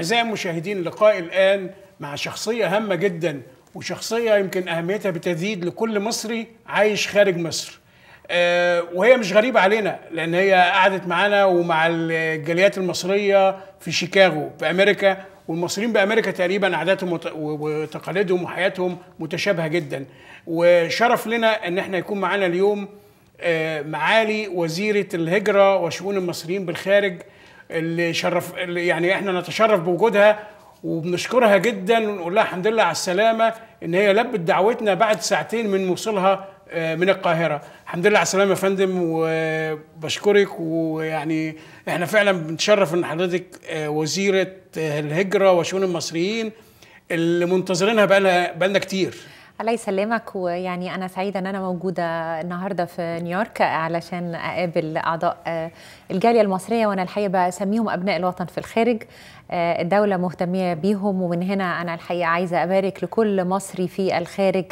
أعزائي المشاهدين لقاء الآن مع شخصية هامة جدا وشخصية يمكن أهميتها بتزيد لكل مصري عايش خارج مصر آه، وهي مش غريبة علينا لأن هي قعدت معانا ومع الجاليات المصرية في شيكاغو في أمريكا والمصريين بأمريكا تقريبا عاداتهم وتقاليدهم وحياتهم متشابهة جدا وشرف لنا أن احنا يكون معانا اليوم آه، معالي وزيرة الهجرة وشؤون المصريين بالخارج اللي شرف اللي يعني احنا نتشرف بوجودها وبنشكرها جدا ونقول لها الحمد لله على السلامه ان هي لبت دعوتنا بعد ساعتين من وصولها آه، من القاهره الحمد لله على السلامه يا فندم وبشكرك ويعني احنا فعلا بنتشرف ان حضرتك آه، وزيره آه، الهجره وشؤون المصريين اللي منتظرينها بقى لنا كتير الله يسلمك ويعني انا سعيده ان انا موجوده النهارده في نيويورك علشان اقابل اعضاء آه، الجاليه المصريه وانا الحقيقه بسميهم ابناء الوطن في الخارج آه، الدوله مهتميه بيهم ومن هنا انا الحقيقه عايزه ابارك لكل مصري في الخارج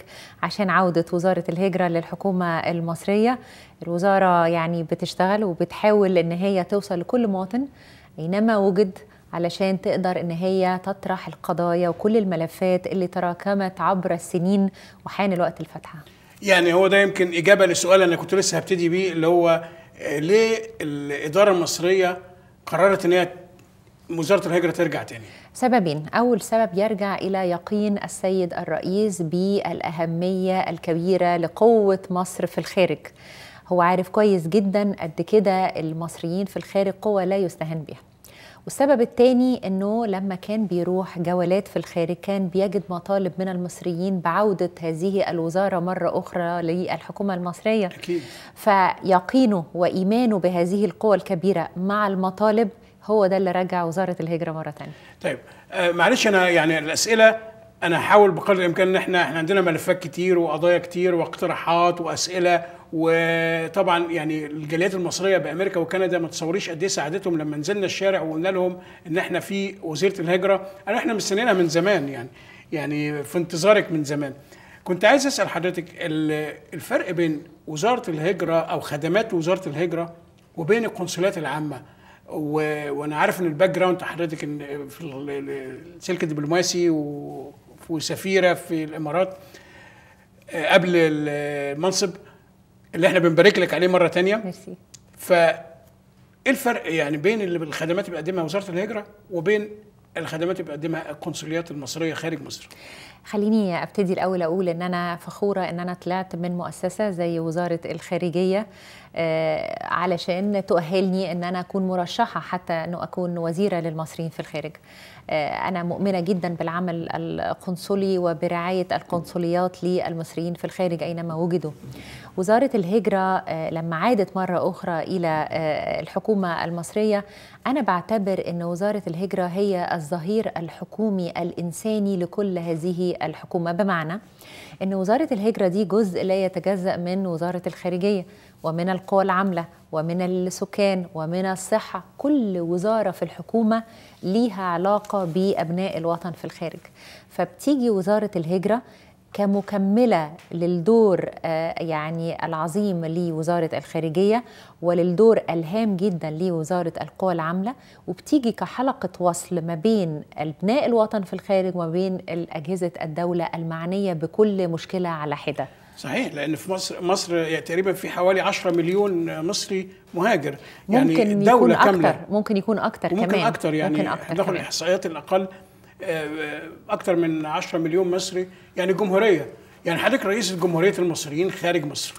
عشان عوده وزاره الهجره للحكومه المصريه الوزاره يعني بتشتغل وبتحاول ان هي توصل لكل مواطن اينما وجد علشان تقدر ان هي تطرح القضايا وكل الملفات اللي تراكمت عبر السنين وحان الوقت الفتحة يعني هو ده يمكن اجابه للسؤال انا كنت لسه هبتدي بيه اللي هو آه، ليه الاداره المصريه قررت ان هي وزاره الهجره ترجع تاني سببين أول سبب يرجع إلى يقين السيد الرئيس بالأهمية الكبيرة لقوة مصر في الخارج هو عارف كويس جدا قد كده المصريين في الخارج قوة لا يستهان بها والسبب الثاني انه لما كان بيروح جولات في الخارج كان بيجد مطالب من المصريين بعوده هذه الوزاره مره اخرى للحكومه المصريه أكيد. فيقينه وايمانه بهذه القوى الكبيره مع المطالب هو ده اللي رجع وزاره الهجره مره ثانيه طيب آه، معلش انا يعني الاسئله انا هحاول بقدر الامكان ان احنا احنا عندنا ملفات كتير وقضايا كتير واقتراحات واسئله وطبعا يعني الجاليات المصريه بامريكا وكندا ما تصوريش قد ايه ساعدتهم لما نزلنا الشارع وقلنا لهم ان احنا في وزيره الهجره انا احنا مستنيينها من زمان يعني يعني في انتظارك من زمان كنت عايز اسال حضرتك الفرق بين وزاره الهجره او خدمات وزاره الهجره وبين القنصليات العامه وانا عارف ان الباك جراوند حضرتك في السلك الدبلوماسي و... وسفيره في الامارات آه، قبل المنصب اللي احنا بنبارك لك عليه مره ثانيه ميرسي ف ايه الفرق يعني بين اللي الخدمات اللي بتقدمها وزاره الهجره وبين الخدمات اللي بتقدمها القنصليات المصريه خارج مصر خليني ابتدي الاول اقول ان انا فخوره ان انا طلعت من مؤسسه زي وزاره الخارجيه آه، علشان تؤهلني ان انا اكون مرشحه حتى انه اكون وزيره للمصريين في الخارج آه، أنا مؤمنة جدا بالعمل القنصلي وبرعاية القنصليات للمصريين في الخارج أينما وجدوا وزارة الهجرة آه، لما عادت مرة أخرى إلى آه، الحكومة المصرية أنا بعتبر أن وزارة الهجرة هي الظهير الحكومي الإنساني لكل هذه الحكومة بمعنى أن وزارة الهجرة دي جزء لا يتجزأ من وزارة الخارجية ومن القوى العاملة ومن السكان ومن الصحة كل وزارة في الحكومة ليها علاقة بأبناء الوطن في الخارج فبتيجي وزارة الهجرة كمكملة للدور آه، يعني العظيم لوزارة الخارجية وللدور الهام جدا لوزارة القوى العاملة وبتيجي كحلقة وصل ما بين ابناء الوطن في الخارج وما بين أجهزة الدولة المعنية بكل مشكلة على حدة صحيح لان في مصر مصر يعني تقريبا في حوالي 10 مليون مصري مهاجر يعني ممكن يعني الدوله يكون أكتر كامله ممكن يكون اكتر ممكن كمان اكتر يعني ممكن اكتر يعني دخل الاحصائيات الاقل آه، اكثر من 10 مليون مصري يعني جمهوريه يعني حضرتك رئيس جمهوريه المصريين خارج مصر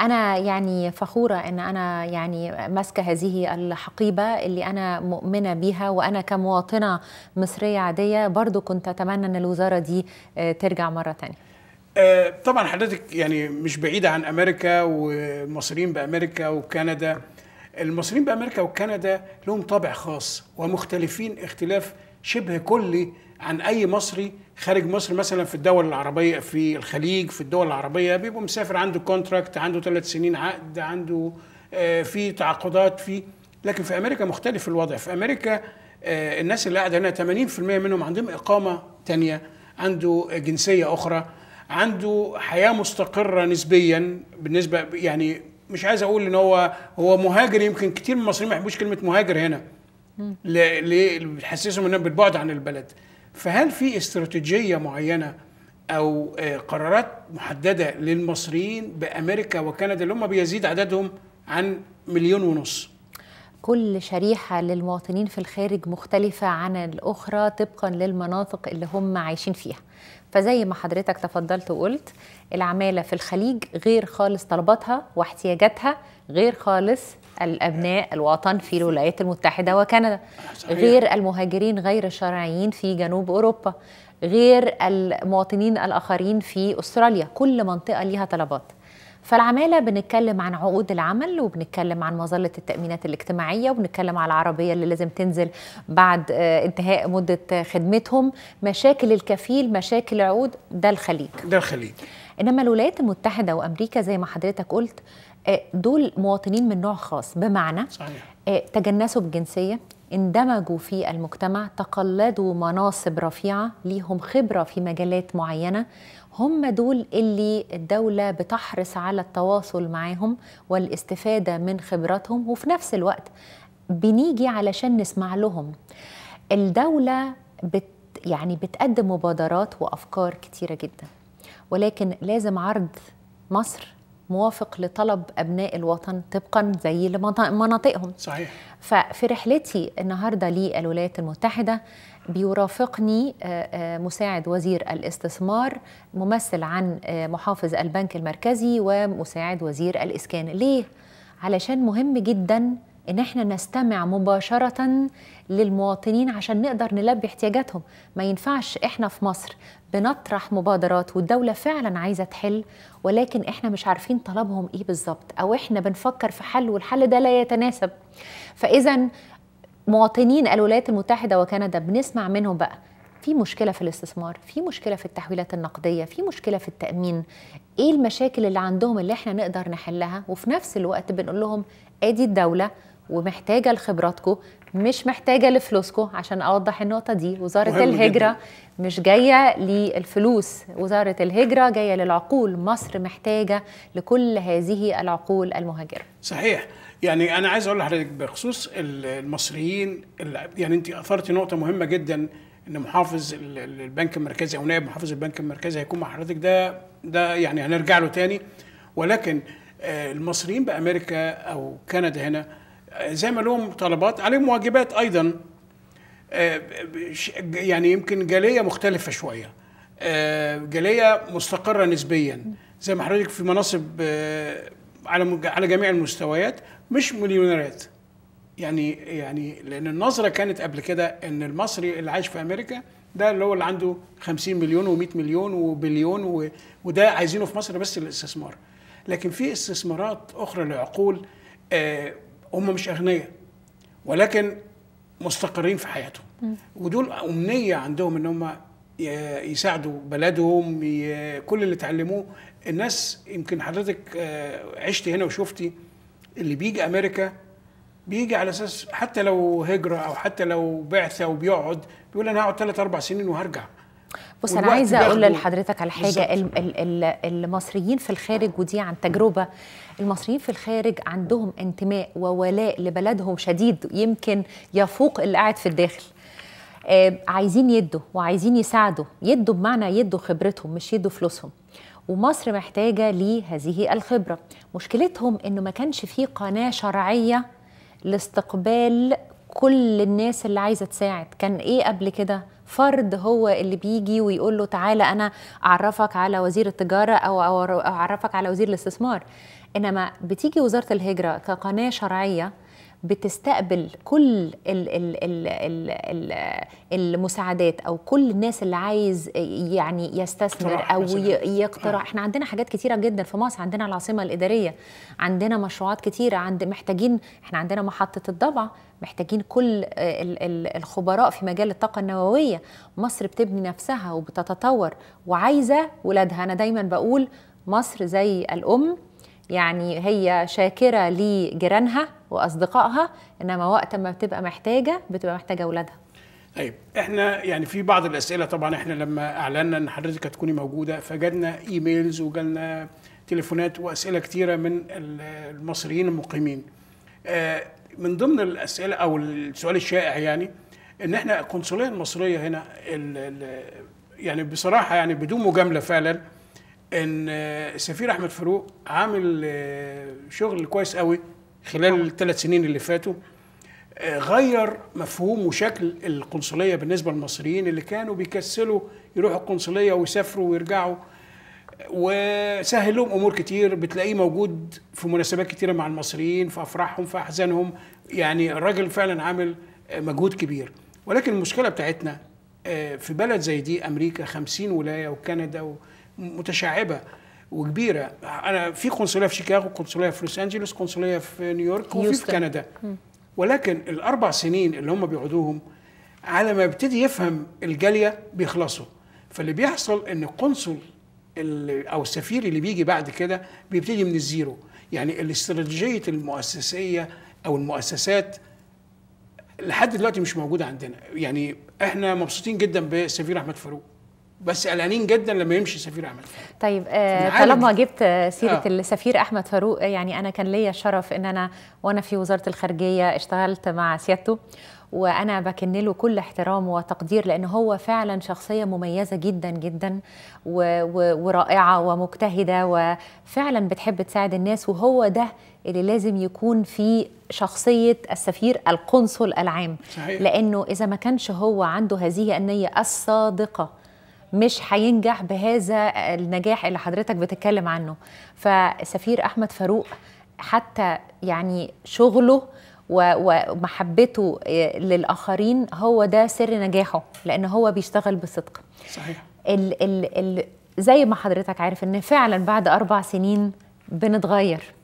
انا يعني فخوره ان انا يعني ماسكه هذه الحقيبه اللي انا مؤمنه بيها وانا كمواطنه مصريه عاديه برضو كنت اتمنى ان الوزاره دي آه، ترجع مره ثانيه آه، طبعا حضرتك يعني مش بعيده عن امريكا والمصريين بامريكا وكندا المصريين بامريكا وكندا لهم طابع خاص ومختلفين اختلاف شبه كلي عن اي مصري خارج مصر مثلا في الدول العربيه في الخليج في الدول العربيه بيبقى مسافر عنده كونتراكت عنده ثلاث سنين عقد عنده آه، في تعاقدات في لكن في امريكا مختلف الوضع في امريكا آه، الناس اللي قاعده هنا 80% منهم عندهم اقامه تانية عنده جنسيه اخرى عنده حياه مستقره نسبيا بالنسبه يعني مش عايز اقول ان هو هو مهاجر يمكن كتير من المصريين ما يحبوش كلمه مهاجر هنا ليه بتحسسهم انهم بالبعد عن البلد فهل في استراتيجيه معينه او آه، قرارات محدده للمصريين بامريكا وكندا اللي هم بيزيد عددهم عن مليون ونص كل شريحة للمواطنين في الخارج مختلفة عن الأخرى طبقا للمناطق اللي هم عايشين فيها فزي ما حضرتك تفضلت وقلت العمالة في الخليج غير خالص طلباتها واحتياجاتها غير خالص الأبناء الوطن في الولايات المتحدة وكندا غير المهاجرين غير الشرعيين في جنوب أوروبا غير المواطنين الآخرين في أستراليا كل منطقة ليها طلبات فالعمالة بنتكلم عن عقود العمل وبنتكلم عن مظلة التأمينات الاجتماعية وبنتكلم على العربية اللي لازم تنزل بعد آه، انتهاء مدة خدمتهم مشاكل الكفيل مشاكل العقود ده الخليج ده الخليج إنما الولايات المتحدة وأمريكا زي ما حضرتك قلت آه، دول مواطنين من نوع خاص بمعنى صحيح. آه، تجنسوا بجنسية اندمجوا في المجتمع تقلدوا مناصب رفيعة ليهم خبرة في مجالات معينة هم دول اللي الدولة بتحرص على التواصل معاهم والاستفادة من خبراتهم وفي نفس الوقت بنيجي علشان نسمع لهم الدولة بت يعني بتقدم مبادرات وأفكار كتيرة جدا ولكن لازم عرض مصر موافق لطلب ابناء الوطن طبقا زي مناطقهم صحيح ففي رحلتي النهارده للولايات المتحده بيرافقني آه، آه، مساعد وزير الاستثمار ممثل عن آه، محافظ البنك المركزي ومساعد وزير الاسكان ليه علشان مهم جدا ان احنا نستمع مباشره للمواطنين عشان نقدر نلبي احتياجاتهم ما ينفعش احنا في مصر بنطرح مبادرات والدوله فعلا عايزه تحل ولكن احنا مش عارفين طلبهم ايه بالظبط او احنا بنفكر في حل والحل ده لا يتناسب فاذا مواطنين الولايات المتحده وكندا بنسمع منهم بقى في مشكله في الاستثمار في مشكله في التحويلات النقديه في مشكله في التامين ايه المشاكل اللي عندهم اللي احنا نقدر نحلها وفي نفس الوقت بنقول لهم ادي الدوله ومحتاجه لخبراتكم مش محتاجه لفلوسكم عشان اوضح النقطه دي وزاره الهجره جدا. مش جايه للفلوس وزاره الهجره جايه للعقول مصر محتاجه لكل هذه العقول المهاجره صحيح يعني انا عايز اقول لحضرتك بخصوص المصريين يعني انت اثرتي نقطه مهمه جدا ان محافظ البنك المركزي او نائب محافظ البنك المركزي هيكون مع حضرتك ده ده يعني هنرجع له تاني ولكن آه، المصريين بامريكا او كندا هنا زي ما لهم طلبات عليهم واجبات ايضا آه، يعني يمكن جاليه مختلفه شويه آه، جاليه مستقره نسبيا زي ما حضرتك في مناصب آه، على على جميع المستويات مش مليونيرات يعني يعني لان النظره كانت قبل كده ان المصري اللي عايش في امريكا ده اللي هو اللي عنده 50 مليون و100 مليون وبليون و... وده عايزينه في مصر بس للاستثمار لكن في استثمارات اخرى لعقول آه هم مش اغنياء ولكن مستقرين في حياتهم ودول امنيه عندهم ان هم يساعدوا بلدهم كل اللي اتعلموه الناس يمكن حضرتك آه، عشت هنا وشفتي اللي بيجي امريكا بيجي على اساس حتى لو هجره او حتى لو بعثه وبيقعد بيقول انا هقعد ثلاث اربع سنين وهرجع بص انا عايزه اقول لحضرتك على حاجه المصريين في الخارج ودي عن تجربه المصريين في الخارج عندهم انتماء وولاء لبلدهم شديد يمكن يفوق اللي قاعد في الداخل آه عايزين يدوا وعايزين يساعدوا يدوا بمعنى يدوا خبرتهم مش يدوا فلوسهم ومصر محتاجة لهذه الخبرة مشكلتهم أنه ما كانش فيه قناة شرعية لاستقبال كل الناس اللي عايزة تساعد كان إيه قبل كده فرد هو اللي بيجي ويقول له تعالى انا اعرفك على وزير التجاره او اعرفك على وزير الاستثمار انما بتيجي وزاره الهجره كقناه شرعيه بتستقبل كل الـ الـ الـ الـ الـ المساعدات او كل الناس اللي عايز يعني يستثمر او يقترح احنا عندنا حاجات كتيره جدا في مصر عندنا العاصمه الاداريه عندنا مشروعات كتيره عند محتاجين احنا عندنا محطه الضبع محتاجين كل الخبراء في مجال الطاقه النوويه مصر بتبني نفسها وبتتطور وعايزه ولادها انا دايما بقول مصر زي الام يعني هي شاكره لجيرانها واصدقائها انما وقت ما بتبقى محتاجه بتبقى محتاجه اولادها طيب احنا يعني في بعض الاسئله طبعا احنا لما اعلنا ان حضرتك هتكوني موجوده فجدنا ايميلز وجالنا تليفونات واسئله كثيره من المصريين المقيمين آه، من ضمن الاسئله او السؤال الشائع يعني ان احنا القنصليه المصريه هنا يعني بصراحه يعني بدون مجامله فعلا ان السفير احمد فاروق عامل آه، شغل كويس قوي خلال الثلاث سنين اللي فاتوا آه، غير مفهوم وشكل القنصلية بالنسبة للمصريين اللي كانوا بيكسلوا يروحوا القنصلية ويسافروا ويرجعوا وسهل لهم امور كتير بتلاقيه موجود في مناسبات كتيره مع المصريين في افراحهم في احزانهم يعني الراجل فعلا عامل آه، مجهود كبير ولكن المشكله بتاعتنا آه، في بلد زي دي امريكا 50 ولايه وكندا متشعبه وكبيره انا في قنصليه في شيكاغو قنصليه في لوس انجلوس قنصليه في نيويورك وفي في كندا ولكن الاربع سنين اللي هم بيقعدوهم على ما يبتدي يفهم الجاليه بيخلصوا فاللي بيحصل ان القنصل او السفير اللي بيجي بعد كده بيبتدي من الزيرو يعني الاستراتيجيه المؤسسيه او المؤسسات لحد دلوقتي مش موجوده عندنا يعني احنا مبسوطين جدا بالسفير احمد فاروق بس قلقانين جدا لما يمشي سفير احمد فاروق طيب آه يعني طالما جبت آه. سيره آه. السفير احمد فاروق يعني انا كان ليا الشرف ان انا وانا في وزاره الخارجيه اشتغلت مع سيادته وانا بكن له كل احترام وتقدير لان هو فعلا شخصيه مميزه جدا جدا و و ورائعه ومجتهده وفعلا بتحب تساعد الناس وهو ده اللي لازم يكون في شخصيه السفير القنصل العام صحيح. لانه اذا ما كانش هو عنده هذه النيه الصادقه مش هينجح بهذا النجاح اللي حضرتك بتتكلم عنه فسفير احمد فاروق حتى يعني شغله ومحبته للاخرين هو ده سر نجاحه لان هو بيشتغل بصدق صحيح ال ال ال زي ما حضرتك عارف ان فعلا بعد اربع سنين بنتغير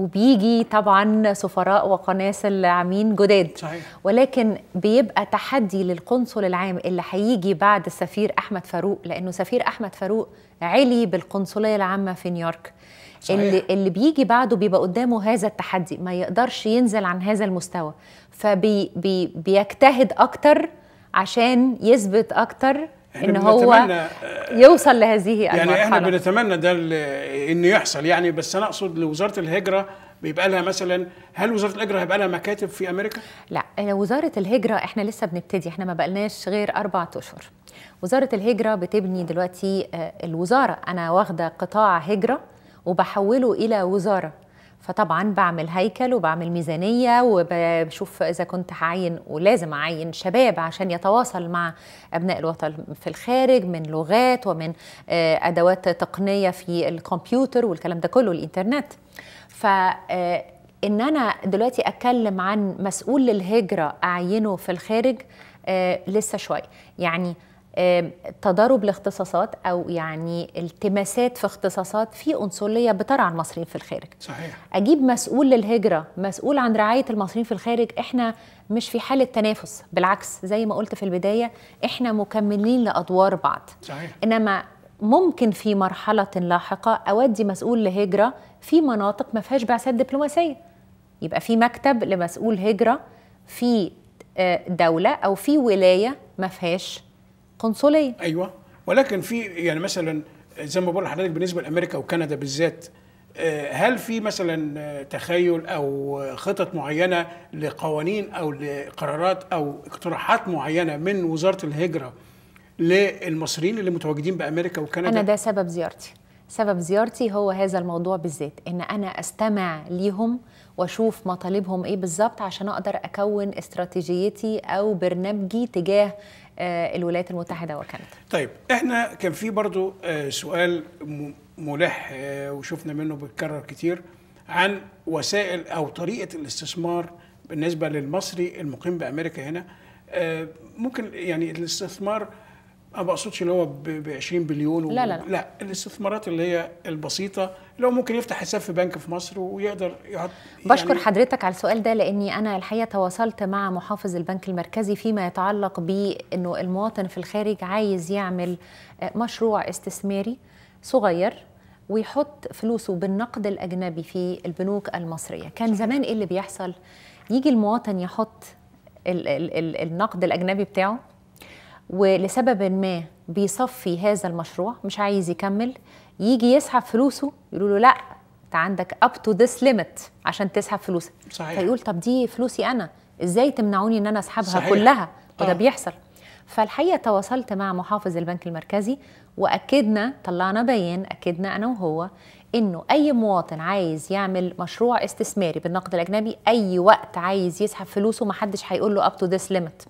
وبيجي طبعا سفراء وقناصل العامين جداد صحيح. ولكن بيبقى تحدي للقنصل العام اللي هيجي بعد السفير احمد فاروق لانه سفير احمد فاروق علي بالقنصليه العامه في نيويورك صحيح. اللي اللي بيجي بعده بيبقى قدامه هذا التحدي ما يقدرش ينزل عن هذا المستوى فبيجتهد فبي بي اكتر عشان يثبت اكتر ان هو آه، يوصل لهذه المرحله يعني احنا بنتمنى ده انه يحصل يعني بس انا اقصد لوزاره الهجره بيبقى لها مثلا هل وزاره الهجره هيبقى لها مكاتب في امريكا؟ لا وزاره الهجره احنا لسه بنبتدي احنا ما بقلناش غير اربع اشهر. وزاره الهجره بتبني دلوقتي آه، الوزاره انا واخده قطاع هجره وبحوله الى وزاره فطبعا بعمل هيكل وبعمل ميزانيه وبشوف اذا كنت هعين ولازم اعين شباب عشان يتواصل مع ابناء الوطن في الخارج من لغات ومن آه، ادوات تقنيه في الكمبيوتر والكلام ده كله الانترنت ف آه، ان انا دلوقتي اتكلم عن مسؤول للهجره اعينه في الخارج آه، لسه شويه يعني تضارب الاختصاصات او يعني التماسات في اختصاصات في عنصريه بترعى المصريين في الخارج صحيح اجيب مسؤول للهجره مسؤول عن رعايه المصريين في الخارج احنا مش في حاله تنافس بالعكس زي ما قلت في البدايه احنا مكملين لادوار بعض صحيح انما ممكن في مرحله لاحقه اودي مسؤول لهجره في مناطق ما فيهاش بعثات دبلوماسيه يبقى في مكتب لمسؤول هجره في آه، دوله او في ولايه ما فيهاش قنصليه ايوه ولكن في يعني مثلا زي ما بقول لحضرتك بالنسبه لامريكا وكندا بالذات آه، هل في مثلا تخيل او خطط معينه لقوانين او لقرارات او اقتراحات معينه من وزاره الهجره للمصريين اللي متواجدين بامريكا وكندا انا ده سبب زيارتي سبب زيارتي هو هذا الموضوع بالذات ان انا استمع ليهم واشوف مطالبهم ايه بالظبط عشان اقدر اكون استراتيجيتي او برنامجي تجاه آه، الولايات المتحده وكندا طيب احنا كان في برضو آه، سؤال ملح آه، وشفنا منه بيتكرر كتير عن وسائل او طريقه الاستثمار بالنسبه للمصري المقيم بامريكا هنا ممكن يعني الاستثمار ما بقصدش اللي هو ب 20 بليون و... لا لا لا لا الاستثمارات اللي هي البسيطه اللي هو ممكن يفتح حساب في بنك في مصر ويقدر يحط يعني بشكر حضرتك على السؤال ده لاني انا الحقيقه تواصلت مع محافظ البنك المركزي فيما يتعلق بانه المواطن في الخارج عايز يعمل آه، مشروع استثماري صغير ويحط فلوسه بالنقد الاجنبي في البنوك المصريه كان زمان ايه اللي بيحصل يجي المواطن يحط ال ال ال النقد الاجنبي بتاعه ولسبب ما بيصفي هذا المشروع مش عايز يكمل يجي يسحب فلوسه يقولوا له لا انت عندك اب تو ذس ليميت عشان تسحب فلوسك صحيح فيقول طب دي فلوسي انا ازاي تمنعوني ان انا اسحبها صحيح. كلها آه. وده آه. بيحصل فالحقيقه تواصلت مع محافظ البنك المركزي واكدنا طلعنا بيان اكدنا انا وهو انه اي مواطن عايز يعمل مشروع استثماري بالنقد الاجنبي اي وقت عايز يسحب فلوسه محدش هيقول له اب تو ذس ليميت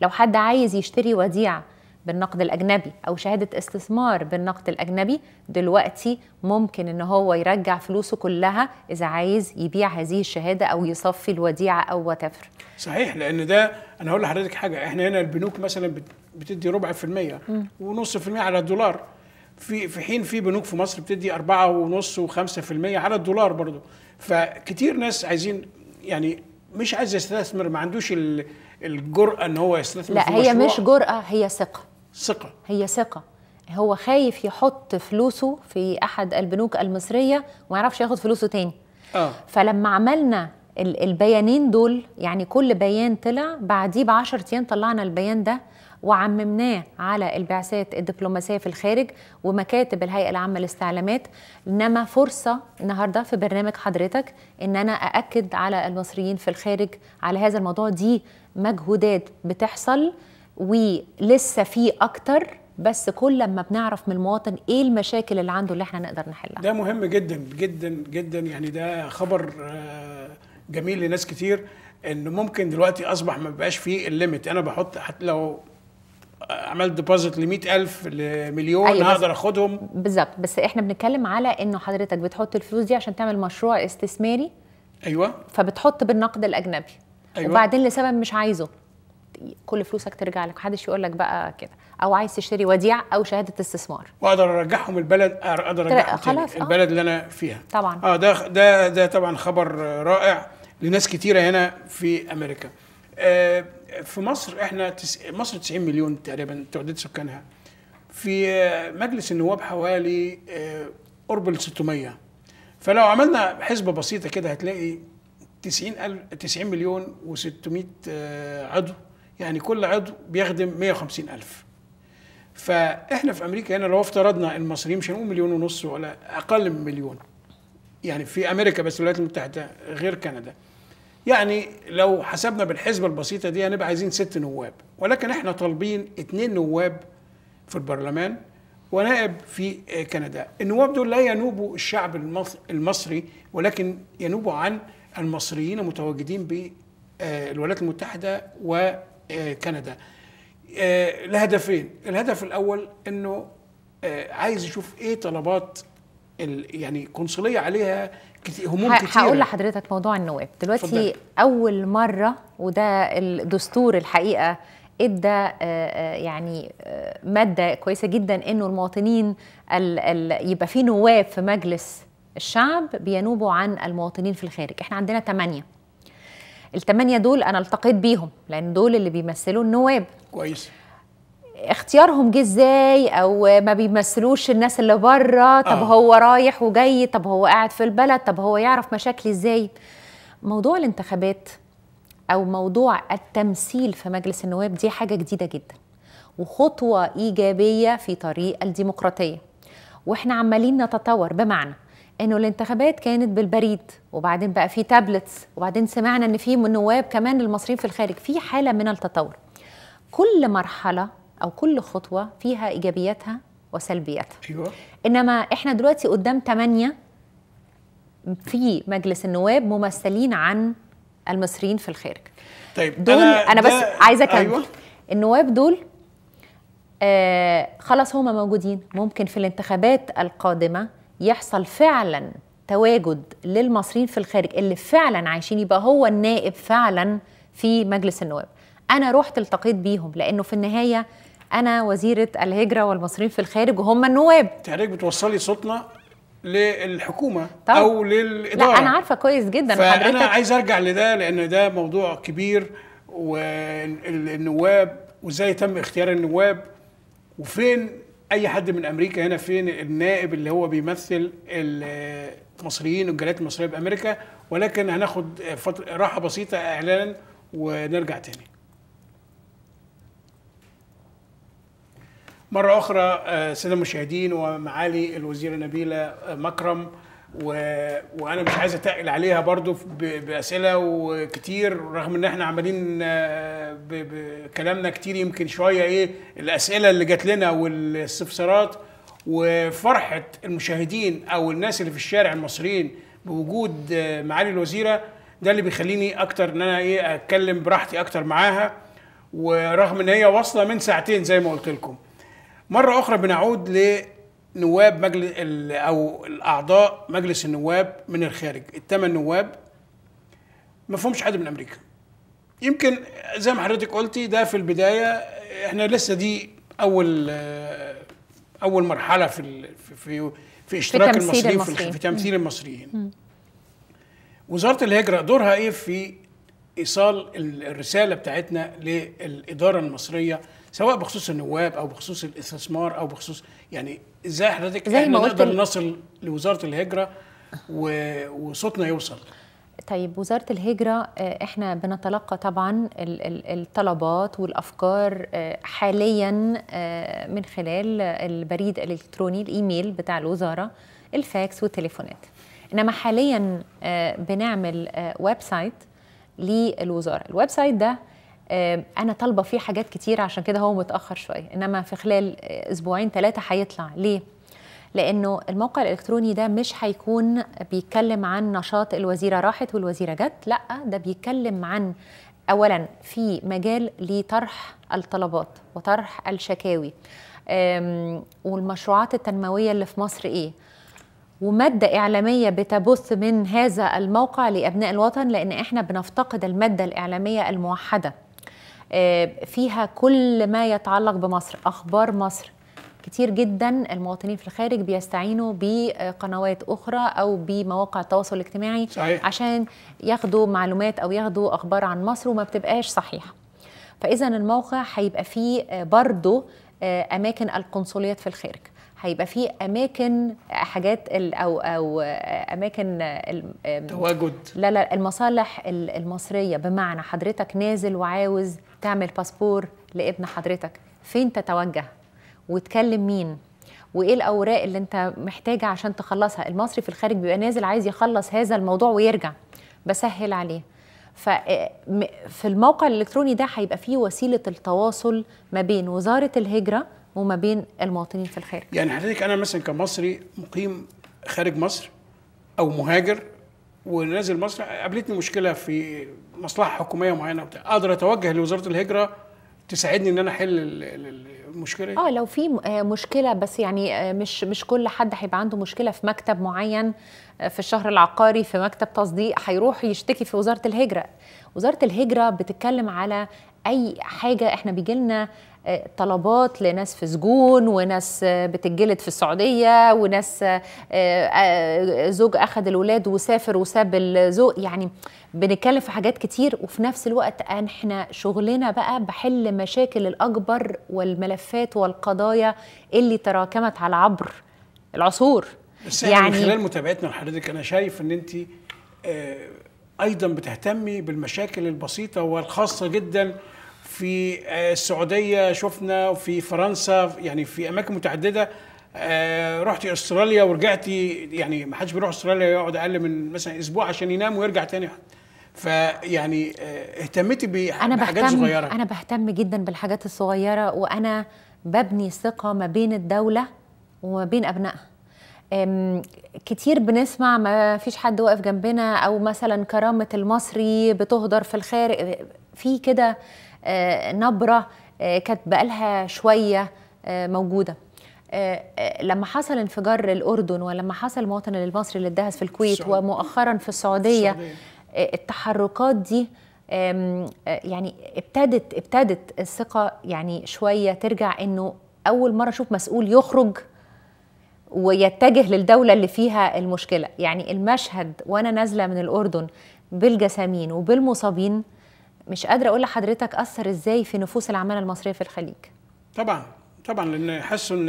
لو حد عايز يشتري وديعه بالنقد الاجنبي او شهاده استثمار بالنقد الاجنبي دلوقتي ممكن ان هو يرجع فلوسه كلها اذا عايز يبيع هذه الشهاده او يصفي الوديعه او وتفر صحيح لان ده انا هقول لحضرتك حاجه احنا هنا البنوك مثلا بتدي ربع في المية ونص في المية على الدولار في في حين في بنوك في مصر بتدي أربعة ونص وخمسة في المية على الدولار برضه فكتير ناس عايزين يعني مش عايز يستثمر ما عندوش الجرأة ان هو يستثمر لا في هي مش جرأة هي ثقة ثقة هي ثقة هو خايف يحط فلوسه في احد البنوك المصرية وما يعرفش ياخد فلوسه تاني آه. فلما عملنا البيانين دول يعني كل بيان طلع بعديه ب 10 ايام طلعنا البيان ده وعممناه على البعثات الدبلوماسيه في الخارج ومكاتب الهيئه العامه للاستعلامات انما فرصه النهارده في برنامج حضرتك ان انا ااكد على المصريين في الخارج على هذا الموضوع دي مجهودات بتحصل ولسه في اكتر بس كل لما بنعرف من المواطن ايه المشاكل اللي عنده اللي احنا نقدر نحلها ده مهم جدا جدا جدا يعني ده خبر آه، جميل لناس كتير ان ممكن دلوقتي اصبح ما بقاش فيه الليميت انا بحط حتى لو عملت ديبوزيت ل 100000 لمليون أيوة هقدر اخدهم بالظبط بس احنا بنتكلم على انه حضرتك بتحط الفلوس دي عشان تعمل مشروع استثماري ايوه فبتحط بالنقد الاجنبي أيوة. وبعدين لسبب مش عايزه كل فلوسك ترجع لك محدش يقول لك بقى كده او عايز تشتري وديع او شهاده استثمار واقدر ارجعهم البلد اقدر ارجعهم آه. البلد اللي انا فيها طبعا اه ده ده ده طبعا خبر رائع لناس كتيره هنا في امريكا آه في مصر احنا تس... مصر 90 مليون تقريبا تعداد سكانها في آه، مجلس النواب حوالي آه، قرب ال 600 فلو عملنا حسبه بسيطه كده هتلاقي 90 ألف 90 مليون و600 آه، عضو يعني كل عضو بيخدم 150 ألف فاحنا في امريكا هنا لو افترضنا المصريين مش هنقول مليون ونص ولا اقل من مليون يعني في امريكا بس الولايات المتحده غير كندا يعني لو حسبنا بالحسبة البسيطة دي هنبقى عايزين ست نواب ولكن احنا طالبين اتنين نواب في البرلمان ونائب في كندا النواب دول لا ينوبوا الشعب المصري ولكن ينوبوا عن المصريين المتواجدين بالولايات آه، المتحدة وكندا آه، آه، لهدفين الهدف الأول أنه عايز يشوف إيه طلبات يعني قنصلية عليها كتير هموم كتير هقول لحضرتك موضوع النواب دلوقتي فضل. اول مره وده الدستور الحقيقه ادى آه، آه، يعني آه، ماده كويسه جدا انه المواطنين الـ الـ يبقى في نواب في مجلس الشعب بينوبوا عن المواطنين في الخارج احنا عندنا ثمانية الثمانية دول انا التقيت بيهم لان دول اللي بيمثلوا النواب كويس اختيارهم جه ازاي او ما بيمثلوش الناس اللي بره طب آه. هو رايح وجاي طب هو قاعد في البلد طب هو يعرف مشاكلي ازاي موضوع الانتخابات او موضوع التمثيل في مجلس النواب دي حاجه جديده جدا وخطوه ايجابيه في طريق الديمقراطيه واحنا عمالين نتطور بمعنى انه الانتخابات كانت بالبريد وبعدين بقى في تابلتس وبعدين سمعنا ان في نواب كمان المصريين في الخارج في حاله من التطور كل مرحله او كل خطوه فيها ايجابياتها وسلبياتها ايوه انما احنا دلوقتي قدام ثمانيه في مجلس النواب ممثلين عن المصريين في الخارج طيب دول انا, أنا بس عايزه اكمل أيوة. النواب دول آه خلاص هما موجودين ممكن في الانتخابات القادمه يحصل فعلا تواجد للمصريين في الخارج اللي فعلا عايشين يبقى هو النائب فعلا في مجلس النواب انا رحت التقيت بيهم لانه في النهايه انا وزيره الهجره والمصريين في الخارج وهم النواب حضرتك بتوصلي صوتنا للحكومه طبعا. او للاداره لا انا عارفه كويس جدا فانا عايز ارجع لده لان ده موضوع كبير والنواب وازاي تم اختيار النواب وفين اي حد من امريكا هنا فين النائب اللي هو بيمثل المصريين والجاليات المصريه بامريكا ولكن هناخد فتره راحه بسيطه اعلان ونرجع تاني مرة أخرى آه، سادة المشاهدين ومعالي الوزيرة نبيلة آه، مكرم و... وانا مش عايز اتقل عليها برضو ب... باسئله وكتير رغم ان احنا عمالين آه، ب... بكلامنا كتير يمكن شويه ايه الاسئله اللي جات لنا والاستفسارات وفرحه المشاهدين او الناس اللي في الشارع المصريين بوجود معالي الوزيره ده اللي بيخليني اكتر ان انا ايه اتكلم براحتي اكتر معاها ورغم ان هي واصله من ساعتين زي ما قلت لكم مرة أخرى بنعود لنواب مجلس أو الأعضاء مجلس النواب من الخارج الثمان نواب ما فهمش حد من أمريكا يمكن زي ما حضرتك قلتي ده في البداية احنا لسه دي أول أول مرحلة في في في اشتراك في المصريين المصري. في تمثيل المصريين وزارة الهجرة دورها ايه في ايصال الرسالة بتاعتنا للإدارة المصرية سواء بخصوص النواب او بخصوص الاستثمار او بخصوص يعني ازاي حضرتك احنا نقدر نصل لوزاره الهجره وصوتنا يوصل طيب وزارة الهجرة آه، احنا بنتلقى طبعا الطلبات والافكار آه، حاليا آه، من خلال البريد الالكتروني الايميل بتاع الوزارة الفاكس والتليفونات انما حاليا بنعمل ويب سايت للوزارة الويب سايت ده انا طالبه فيه حاجات كتير عشان كده هو متاخر شويه انما في خلال اسبوعين ثلاثه هيطلع ليه لانه الموقع الالكتروني ده مش هيكون بيتكلم عن نشاط الوزيره راحت والوزيره جت لا ده بيتكلم عن اولا في مجال لطرح الطلبات وطرح الشكاوي والمشروعات التنمويه اللي في مصر ايه ومادة إعلامية بتبث من هذا الموقع لأبناء الوطن لأن إحنا بنفتقد المادة الإعلامية الموحدة آه، فيها كل ما يتعلق بمصر اخبار مصر كتير جدا المواطنين في الخارج بيستعينوا بقنوات اخرى او بمواقع التواصل الاجتماعي صحيح. عشان ياخدوا معلومات او ياخدوا اخبار عن مصر وما بتبقاش صحيحه فاذا الموقع هيبقى فيه آه، برضه آه، اماكن القنصليات في الخارج هيبقى في اماكن حاجات او او اماكن تواجد لا لا المصالح المصريه بمعنى حضرتك نازل وعاوز تعمل باسبور لابن حضرتك فين تتوجه وتكلم مين وايه الاوراق اللي انت محتاجه عشان تخلصها المصري في الخارج بيبقى نازل عايز يخلص هذا الموضوع ويرجع بسهل عليه في الموقع الالكتروني ده هيبقى فيه وسيله التواصل ما بين وزاره الهجره وما بين المواطنين في الخارج يعني حضرتك انا مثلا كمصري مقيم خارج مصر او مهاجر ونازل مصر قابلتني مشكله في مصلحه حكوميه معينه بتاع. اقدر اتوجه لوزاره الهجره تساعدني ان انا احل المشكله اه لو في آه، مشكله بس يعني آه، مش مش كل حد هيبقى عنده مشكله في مكتب معين آه، في الشهر العقاري في مكتب تصديق هيروح يشتكي في وزاره الهجره وزاره الهجره بتتكلم على اي حاجه احنا بيجي لنا آه، طلبات لناس في سجون وناس آه، بتتجلد في السعودية وناس آه، زوج أخذ الولاد وسافر وساب الزوج يعني بنتكلم في حاجات كتير وفي نفس الوقت احنا شغلنا بقى بحل مشاكل الأكبر والملفات والقضايا اللي تراكمت على عبر العصور بس يعني, يعني من خلال متابعتنا لحضرتك أنا شايف أن أنت أيضا بتهتمي بالمشاكل البسيطة والخاصة جدا في آه، السعوديه شفنا في فرنسا يعني في اماكن متعدده آه، رحت استراليا ورجعت يعني ما حدش بيروح استراليا يقعد اقل من مثلا اسبوع عشان ينام ويرجع تاني فيعني اهتمتي بحاجات أنا صغيره انا بهتم جدا بالحاجات الصغيره وانا ببني ثقه ما بين الدوله وما بين ابنائها كتير بنسمع ما فيش حد واقف جنبنا او مثلا كرامه المصري بتهدر في الخارج في كده آه، نبره آه، كانت بقالها شويه آه، موجوده لما حصل انفجار الاردن ولما حصل المواطن المصري اللي اتدهس في الكويت السعودية. ومؤخرا في السعوديه, السعودية. التحركات دي يعني ابتدت ابتدت الثقه يعني شويه ترجع انه اول مره اشوف مسؤول يخرج ويتجه للدوله اللي فيها المشكله يعني المشهد وانا نازله من الاردن بالجسامين وبالمصابين مش قادره اقول لحضرتك اثر ازاي في نفوس العماله المصريه في الخليج طبعا طبعا لان حسوا ان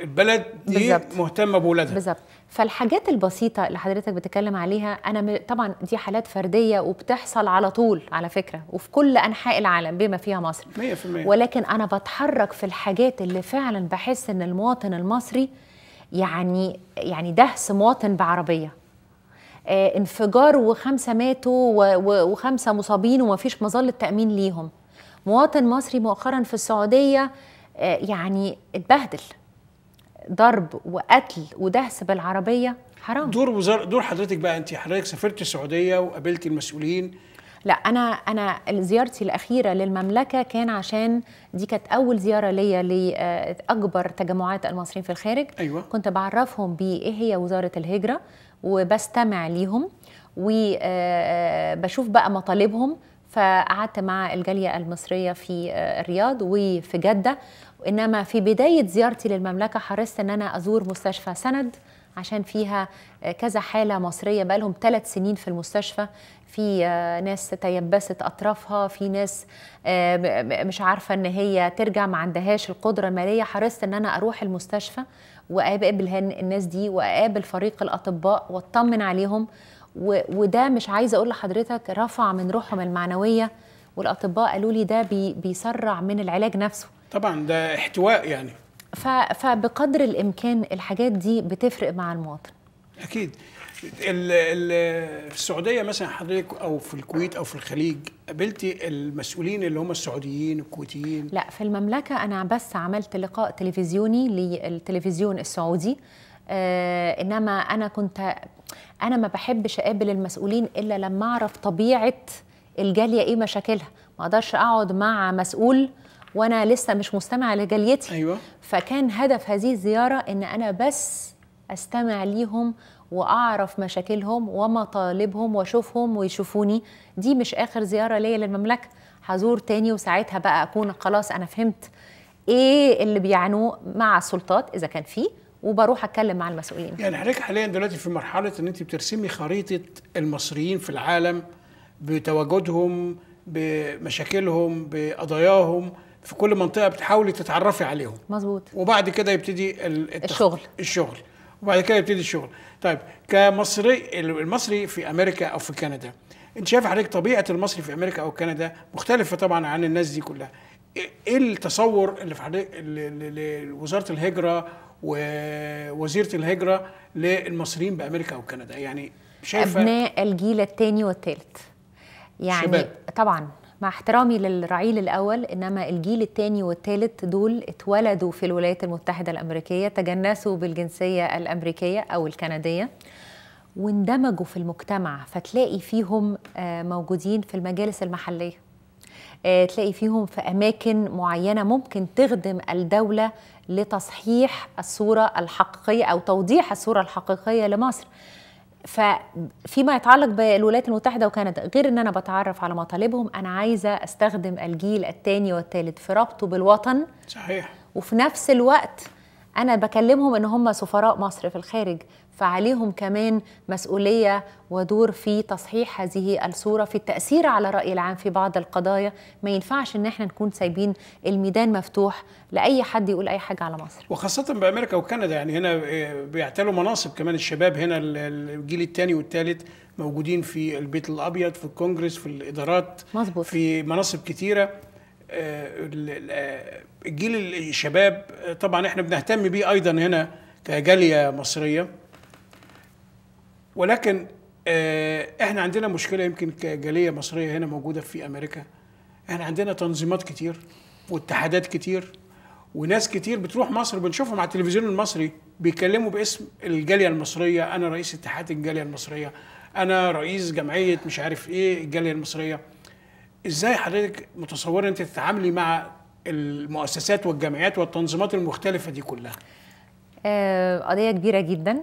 البلد دي بالزبط. مهتمه بولادها بالظبط فالحاجات البسيطه اللي حضرتك بتتكلم عليها انا م... طبعا دي حالات فرديه وبتحصل على طول على فكره وفي كل انحاء العالم بما فيها مصر 100% ولكن انا بتحرك في الحاجات اللي فعلا بحس ان المواطن المصري يعني يعني دهس مواطن بعربيه آه، انفجار وخمسه ماتوا وخمسه مصابين ومفيش مظله تامين ليهم مواطن مصري مؤخرا في السعوديه آه، يعني اتبهدل ضرب وقتل ودهس بالعربيه حرام دور وزار دور حضرتك بقى انت حضرتك سافرت السعوديه وقابلت المسؤولين لا انا انا زيارتي الاخيره للمملكه كان عشان دي كانت اول زياره ليا لاكبر آه، تجمعات المصريين في الخارج أيوة. كنت بعرفهم بايه هي وزاره الهجره وبستمع ليهم وبشوف آه، آه، بقى مطالبهم فقعدت مع الجالية المصرية في آه، الرياض وفي جدة إنما في بداية زيارتي للمملكة حرصت إن أنا أزور مستشفى سند عشان فيها كذا حالة مصرية بقى لهم ثلاث سنين في المستشفى في ناس تيبست أطرافها في ناس مش عارفة إن هي ترجع ما عندهاش القدرة المالية حرصت إن أنا أروح المستشفى واقابل الناس دي واقابل فريق الاطباء واطمن عليهم وده مش عايزه اقول لحضرتك رفع من روحهم المعنويه والاطباء قالوا لي ده بي بيسرع من العلاج نفسه طبعا ده احتواء يعني فبقدر الامكان الحاجات دي بتفرق مع المواطن اكيد في السعوديه مثلا حضرتك او في الكويت او في الخليج قابلتي المسؤولين اللي هم السعوديين الكويتيين لا في المملكه انا بس عملت لقاء تلفزيوني للتلفزيون السعودي آه انما انا كنت انا ما بحبش اقابل المسؤولين الا لما اعرف طبيعه الجاليه ايه مشاكلها ما اقدرش اقعد مع مسؤول وانا لسه مش مستمعه لجاليتي أيوة. فكان هدف هذه الزياره ان انا بس استمع ليهم واعرف مشاكلهم ومطالبهم واشوفهم ويشوفوني دي مش اخر زياره ليا للمملكه هزور تاني وساعتها بقى اكون خلاص انا فهمت ايه اللي بيعانوه مع السلطات اذا كان فيه وبروح اتكلم مع المسؤولين يعني حضرتك حاليا دلوقتي في مرحله ان انت بترسمي خريطه المصريين في العالم بتواجدهم بمشاكلهم بقضاياهم في كل منطقه بتحاولي تتعرفي عليهم مظبوط وبعد كده يبتدي الشغل الشغل وبعد كده يبتدي الشغل طيب كمصري المصري في امريكا او في كندا انت شايف حضرتك طبيعه المصري في امريكا او كندا مختلفه طبعا عن الناس دي كلها ايه, إيه التصور اللي في حضرتك لوزاره الهجره ووزيره الهجره للمصريين بامريكا او كندا يعني شايفه ابناء الجيل الثاني والثالث يعني شباب. طبعا مع احترامي للرعيل الأول إنما الجيل الثاني والثالث دول اتولدوا في الولايات المتحدة الأمريكية تجنسوا بالجنسية الأمريكية أو الكندية واندمجوا في المجتمع فتلاقي فيهم آه، موجودين في المجالس المحلية آه، تلاقي فيهم في أماكن معينة ممكن تخدم الدولة لتصحيح الصورة الحقيقية أو توضيح الصورة الحقيقية لمصر ففيما يتعلق بالولايات المتحده وكندا غير ان انا بتعرف على مطالبهم انا عايزه استخدم الجيل الثاني والثالث في ربطه بالوطن صحيح وفي نفس الوقت انا بكلمهم ان هم سفراء مصر في الخارج فعليهم كمان مسؤوليه ودور في تصحيح هذه الصوره في التاثير على الراي العام في بعض القضايا ما ينفعش ان احنا نكون سايبين الميدان مفتوح لاي حد يقول اي حاجه على مصر وخاصه بامريكا وكندا يعني هنا آه، بيعتلوا مناصب كمان الشباب هنا الجيل الثاني والثالث موجودين في البيت الابيض في الكونجرس في الادارات مظبوط في مناصب كثيرة آه، آه، الجيل الشباب طبعا احنا بنهتم بيه ايضا هنا كجاليه مصريه ولكن آه، احنا عندنا مشكله يمكن كجاليه مصريه هنا موجوده في امريكا احنا عندنا تنظيمات كتير واتحادات كتير وناس كتير بتروح مصر بنشوفهم على التلفزيون المصري بيتكلموا باسم الجاليه المصريه انا رئيس اتحاد الجاليه المصريه انا رئيس جمعيه مش عارف ايه الجاليه المصريه ازاي حضرتك متصوره انت تتعاملي مع المؤسسات والجمعيات والتنظيمات المختلفه دي كلها آه، قضيه كبيره جدا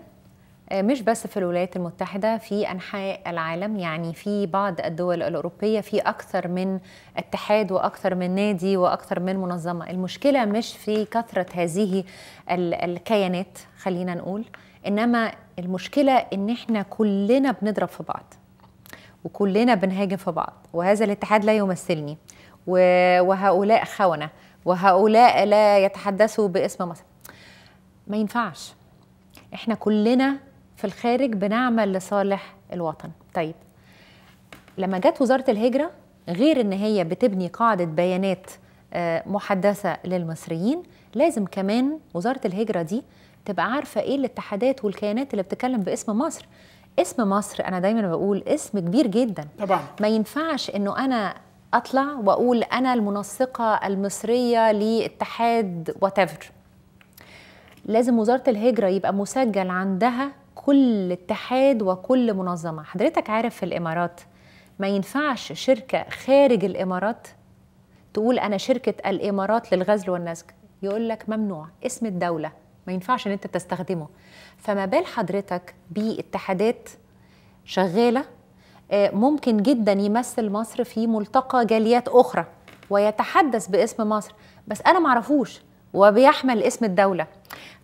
آه، مش بس في الولايات المتحدة في أنحاء العالم يعني في بعض الدول الأوروبية في أكثر من اتحاد وأكثر من نادي وأكثر من منظمة المشكلة مش في كثرة هذه الكيانات خلينا نقول إنما المشكلة إن إحنا كلنا بنضرب في بعض وكلنا بنهاجم في بعض وهذا الاتحاد لا يمثلني وهؤلاء خونة وهؤلاء لا يتحدثوا باسم مصر ما ينفعش احنا كلنا في الخارج بنعمل لصالح الوطن طيب لما جت وزارة الهجرة غير ان هي بتبني قاعدة بيانات آه، محدثة للمصريين لازم كمان وزارة الهجرة دي تبقى عارفة ايه الاتحادات والكيانات اللي بتتكلم باسم مصر اسم مصر انا دايما بقول اسم كبير جدا طبعا ما ينفعش انه انا اطلع واقول انا المنسقه المصريه لاتحاد واتيفر لازم وزاره الهجره يبقى مسجل عندها كل اتحاد وكل منظمه حضرتك عارف في الامارات ما ينفعش شركه خارج الامارات تقول انا شركه الامارات للغزل والنسج يقول لك ممنوع اسم الدوله ما ينفعش ان انت تستخدمه فما بال حضرتك باتحادات شغاله آه، ممكن جدا يمثل مصر في ملتقى جاليات اخرى ويتحدث باسم مصر بس انا معرفوش وبيحمل اسم الدولة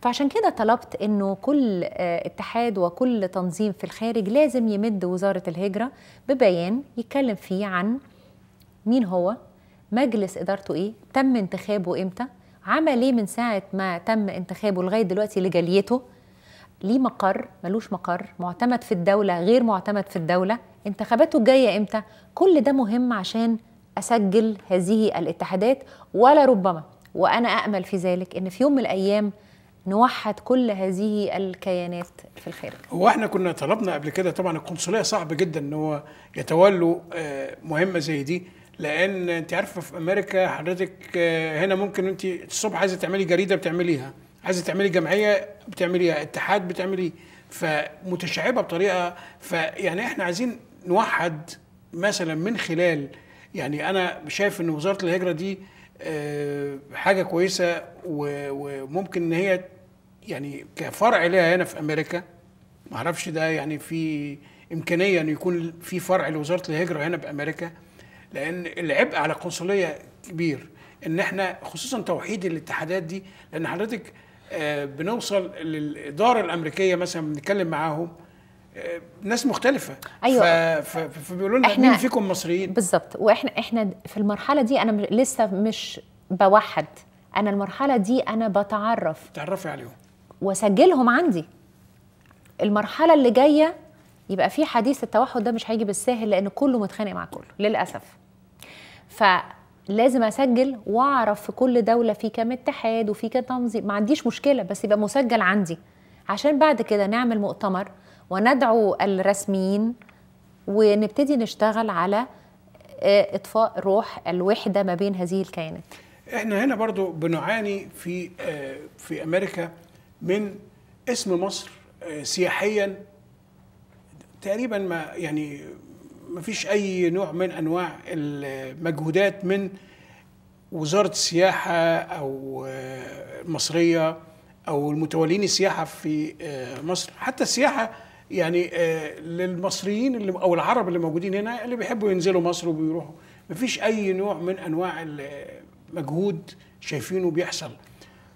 فعشان كده طلبت انه كل آه، اتحاد وكل تنظيم في الخارج لازم يمد وزارة الهجرة ببيان يتكلم فيه عن مين هو مجلس ادارته ايه تم انتخابه امتى عمل ايه من ساعة ما تم انتخابه لغاية دلوقتي لجاليته ليه مقر ملوش مقر معتمد في الدولة غير معتمد في الدولة انتخاباته الجاية امتى كل ده مهم عشان اسجل هذه الاتحادات ولا ربما وانا امل في ذلك ان في يوم من الايام نوحد كل هذه الكيانات في الخارج هو احنا كنا طلبنا قبل كده طبعا القنصليه صعب جدا ان هو يتولوا آه، مهمه زي دي لان انت عارفه في امريكا حضرتك آه، هنا ممكن انت الصبح عايزه تعملي جريده بتعمليها عايزه تعملي جمعيه بتعمليها اتحاد بتعمليه فمتشعبه بطريقه فيعني احنا عايزين نوحد مثلا من خلال يعني انا شايف ان وزاره الهجره دي آه، حاجه كويسه وممكن ان هي يعني كفرع لها هنا في امريكا ما اعرفش ده يعني في امكانيه ان يكون في فرع لوزاره الهجره هنا بامريكا لان العبء على القنصليه كبير ان احنا خصوصا توحيد الاتحادات دي لان حضرتك آه، بنوصل للاداره الامريكيه مثلا بنتكلم معاهم ناس مختلفة ايوه فبيقولوا لنا مين فيكم مصريين بالظبط واحنا احنا في المرحلة دي انا لسه مش بوحد انا المرحلة دي انا بتعرف تعرفي عليهم واسجلهم عندي المرحلة اللي جاية يبقى في حديث التوحد ده مش هيجي بالساهل لان كله متخانق مع كله للاسف فلازم اسجل واعرف في كل دوله في كام اتحاد وفي كام تنظيم ما عنديش مشكله بس يبقى مسجل عندي عشان بعد كده نعمل مؤتمر وندعو الرسميين ونبتدي نشتغل على آه، اطفاء روح الوحده ما بين هذه الكيانات احنا هنا برضو بنعاني في آه، في امريكا من اسم مصر آه، سياحيا تقريبا ما يعني ما فيش اي نوع من انواع المجهودات من وزاره السياحه او المصريه او المتولين السياحه في مصر حتى السياحه يعني آه، للمصريين اللي او العرب اللي موجودين هنا اللي بيحبوا ينزلوا مصر وبيروحوا مفيش اي نوع من انواع المجهود آه، شايفينه بيحصل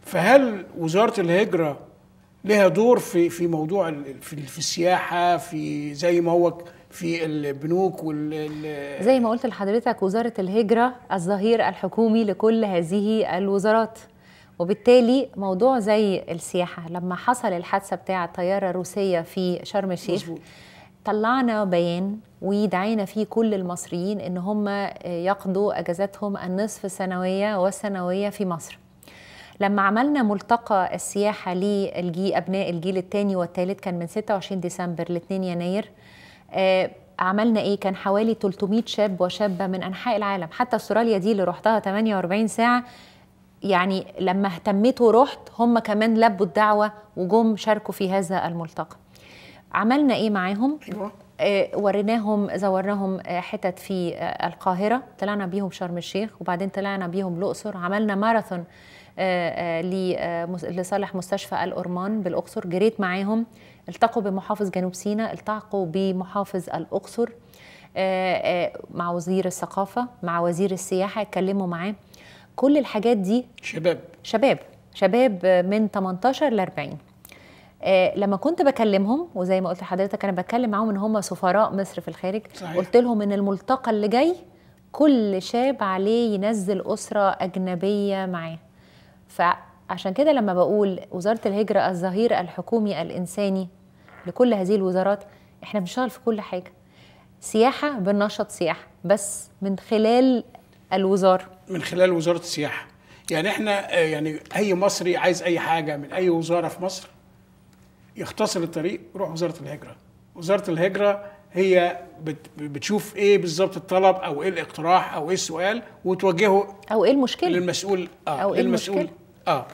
فهل وزاره الهجره لها دور في في موضوع في, في السياحه في زي ما هو في البنوك وال زي ما قلت لحضرتك وزاره الهجره الظهير الحكومي لكل هذه الوزارات وبالتالي موضوع زي السياحه لما حصل الحادثه بتاع الطياره الروسيه في شرم الشيخ طلعنا بيان ودعينا فيه كل المصريين ان هم يقضوا اجازاتهم النصف السنويه والسنويه في مصر لما عملنا ملتقى السياحه للجي ابناء الجيل الثاني والثالث كان من 26 ديسمبر ل 2 يناير آه، عملنا ايه كان حوالي 300 شاب وشابه من انحاء العالم حتى استراليا دي اللي رحتها 48 ساعه يعني لما اهتميت ورحت هم كمان لبوا الدعوه وجم شاركوا في هذا الملتقى عملنا ايه معاهم أيوة. آه، وريناهم زورناهم آه، حتت في آه، القاهرة طلعنا بيهم شرم الشيخ وبعدين طلعنا بيهم الأقصر عملنا ماراثون لصالح مستشفى الأرمان بالأقصر جريت معاهم التقوا بمحافظ جنوب سيناء التقوا بمحافظ الأقصر مع وزير الثقافة مع وزير السياحة اتكلموا معاه كل الحاجات دي شباب شباب شباب من 18 ل 40 آه لما كنت بكلمهم وزي ما قلت لحضرتك انا بتكلم معاهم ان هم سفراء مصر في الخارج صحيح. قلت لهم ان الملتقى اللي جاي كل شاب عليه ينزل اسره اجنبيه معاه فعشان كده لما بقول وزاره الهجره الظهير الحكومي الانساني لكل هذه الوزارات احنا بنشتغل في كل حاجه سياحه بننشط سياحه بس من خلال الوزاره من خلال وزاره السياحه يعني احنا آه، يعني اي مصري عايز اي حاجه من اي وزاره في مصر يختصر الطريق يروح وزاره الهجره وزاره الهجره هي بتشوف ايه بالظبط الطلب او ايه الاقتراح او ايه السؤال وتوجهه او ايه المشكله للمسؤول اه او ايه المسؤول المشكلة؟ اه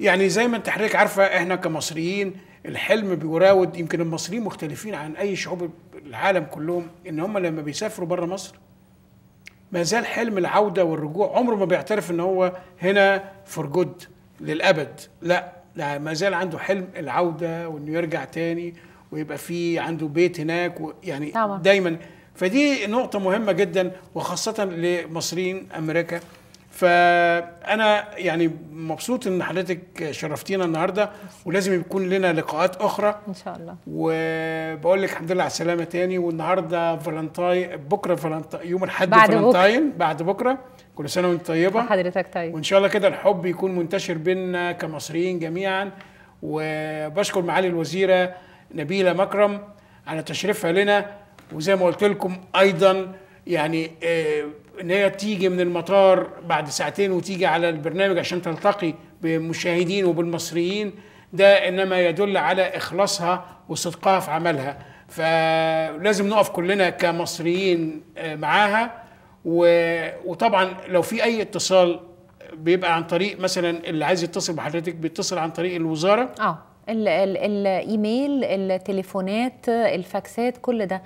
يعني زي ما انت حضرتك عارفه احنا كمصريين الحلم بيراود يمكن المصريين مختلفين عن اي شعوب العالم كلهم ان هم لما بيسافروا بره مصر ما زال حلم العوده والرجوع عمره ما بيعترف ان هو هنا فور جود للابد لا لا ما زال عنده حلم العوده وانه يرجع تاني ويبقى في عنده بيت هناك يعني دايما فدي نقطه مهمه جدا وخاصه لمصريين امريكا فانا يعني مبسوط ان حضرتك شرفتينا النهارده ولازم يكون لنا لقاءات اخرى ان شاء الله وبقول لك الحمد لله على السلامه تاني والنهارده فالنتاين بكره فالنتاين يوم الاحد فالنتاين بعد بكره كل سنه وانت طيبه حضرتك طيب وان شاء الله كده الحب يكون منتشر بيننا كمصريين جميعا وبشكر معالي الوزيره نبيله مكرم على تشريفها لنا وزي ما قلت لكم ايضا يعني آه، ان هي تيجي من المطار بعد ساعتين وتيجي على البرنامج عشان تلتقي بمشاهدين وبالمصريين ده انما يدل على اخلاصها وصدقها في عملها فلازم نقف كلنا كمصريين آه، معاها وطبعا لو في اي اتصال بيبقى عن طريق مثلا اللي عايز يتصل بحضرتك بيتصل عن طريق الوزاره اه الايميل التليفونات الفاكسات كل ده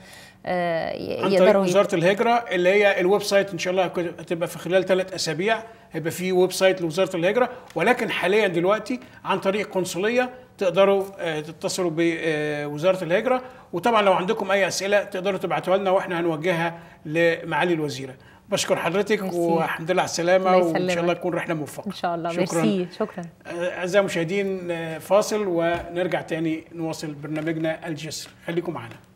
آه، عن طريق وزاره الهجره اللي هي الويب سايت ان شاء الله هتبقى في خلال ثلاث اسابيع هيبقى في ويب سايت لوزاره الهجره ولكن حاليا دلوقتي عن طريق قنصليه تقدروا آه، تتصلوا بوزاره الهجره وطبعا لو عندكم اي اسئله تقدروا تبعتوها لنا واحنا هنوجهها لمعالي الوزيره بشكر حضرتك مرسي. والحمد لله على السلامه وان شاء الله تكون رحله موفقه ان شاء الله شكرا شكرا آه، اعزائي المشاهدين فاصل ونرجع تاني نواصل برنامجنا الجسر خليكم معنا